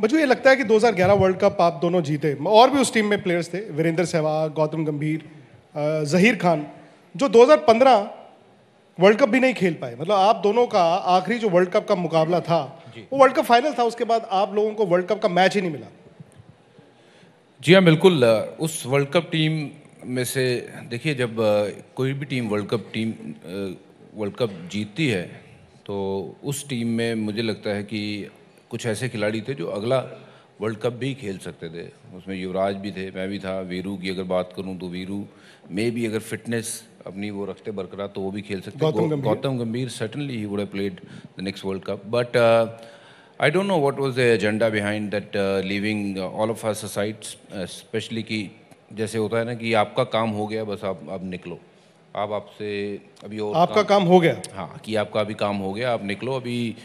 मुझे ये लगता है कि 2011 वर्ल्ड कप आप दोनों जीते और भी उस टीम में प्लेयर्स थे वीरेंद्र सहवाग गौतम गंभीर जहीर खान जो 2015 वर्ल्ड कप भी नहीं खेल पाए मतलब आप दोनों का आखिरी जो वर्ल्ड कप का मुकाबला था वो वर्ल्ड कप फाइनल था उसके बाद आप लोगों को वर्ल्ड कप का मैच ही नहीं मिला जी हाँ बिल्कुल uh, उस वर्ल्ड कप टीम में से देखिए जब uh, कोई भी team world cup team world cup जीतती है तो उस टीम में मुझे लगता है कि कुछ ऐसे खिलाड़ी थे जो अगला वर्ल्ड कप भी खेल सकते थे उसमें युवराज भी थे मैं भी था वीरू की अगर बात करूं तो वीरू में भी अगर फिटनेस अपनी वो रखते बरकरार तो वो भी खेल सकते Gautam Gautam Gambhir suddenly he would played the next world cup but I don't know what was the agenda behind that leaving all of our society specially कि जैसे होता है ना कि आपका काम हो गया बस आप अब निकलो आप आपसे अभी और आपका काम, काम हो गया हाँ कि आपका अभी काम हो गया आप निकलो अभी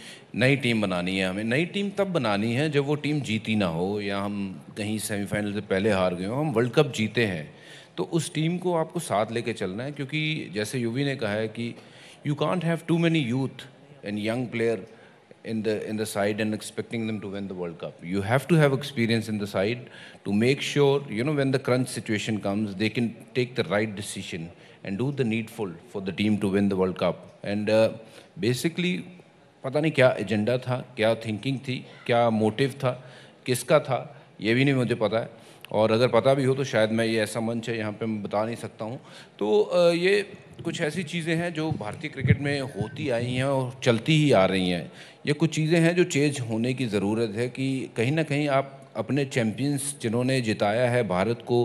नई टीम बनानी है हमें नई टीम तब बनानी है जब वो टीम जीती ना हो या हम कहीं सेमीफाइनल से पहले हार गए हो हम वर्ल्ड कप जीते हैं तो उस टीम को आपको साथ लेके चलना है क्योंकि जैसे यूवी ने कहा है कि you can't have too many youth and young player in the in the side and expecting them to win the World Cup. You have to have experience in the side to make sure you know when the crunch situation comes, they can take the right decision and do the needful for the team to win the World Cup. And uh, basically, पता नहीं क्या agenda था क्या thinking थी क्या motive था किसका था ये भी नहीं मुझे पता है और अगर पता भी हो तो शायद मैं ये ऐसा मंच है यहाँ पे मैं बता नहीं सकता हूँ तो ये कुछ ऐसी चीज़ें हैं जो भारतीय क्रिकेट में होती आई हैं और चलती ही आ रही हैं ये कुछ चीज़ें हैं जो चेंज होने की ज़रूरत है कि कहीं ना कहीं आप अपने चैम्पियंस जिन्होंने जिताया है भारत को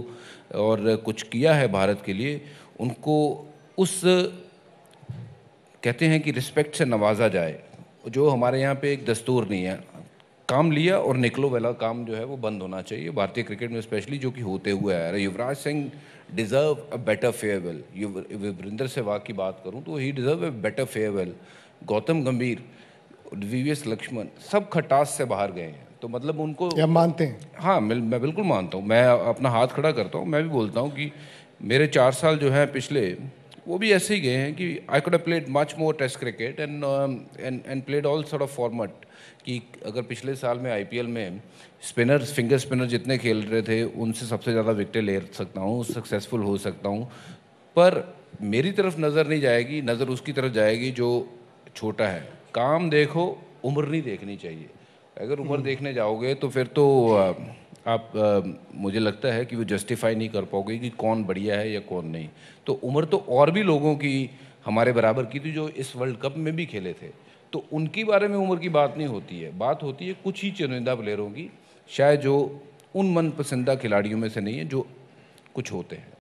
और कुछ किया है भारत के लिए उनको उस कहते हैं कि रिस्पेक्ट से नवाजा जाए जो हमारे यहाँ पे एक दस्तूर नहीं है काम लिया और निकलो वाला काम जो है वो बंद होना चाहिए भारतीय क्रिकेट में स्पेशली जो कि होते हुए आ रहा Yuvraj Singh deserve a better farewell Virender Sehwag की बात करूँ तो he deserve a better farewell Gautam Gambhir V Lakshman सब खटास से बाहर गए हैं तो मतलब उनको या मानते हैं हाँ मैं, मैं बिल्कुल मानता हूँ मैं अपना हाथ खड़ा करता हूँ मैं भी बोलता हूँ कि मेरे चार साल जो हैं पिछले वो भी ऐसे ही गए हैं कि I could played much more test cricket and and and played all sort of format कि अगर पिछले साल में आईपीएल में स्पिनर फिंगर स्पिनर जितने खेल रहे थे उनसे सबसे ज़्यादा विकटें ले सकता हूँ सक्सेसफुल हो सकता हूँ पर मेरी तरफ नज़र नहीं जाएगी नज़र उसकी तरफ जाएगी जो छोटा है काम देखो उम्र नहीं देखनी चाहिए अगर उम्र हम्म। देखने जाओगे तो फिर तो uh, आप आ, मुझे लगता है कि वो जस्टिफाई नहीं कर पाओगे कि कौन बढ़िया है या कौन नहीं तो उम्र तो और भी लोगों की हमारे बराबर की थी जो इस वर्ल्ड कप में भी खेले थे तो उनके बारे में उम्र की बात नहीं होती है बात होती है कुछ ही चुनिंदा प्लेयरों की शायद जो उन मनपसंदा खिलाड़ियों में से नहीं है जो कुछ होते हैं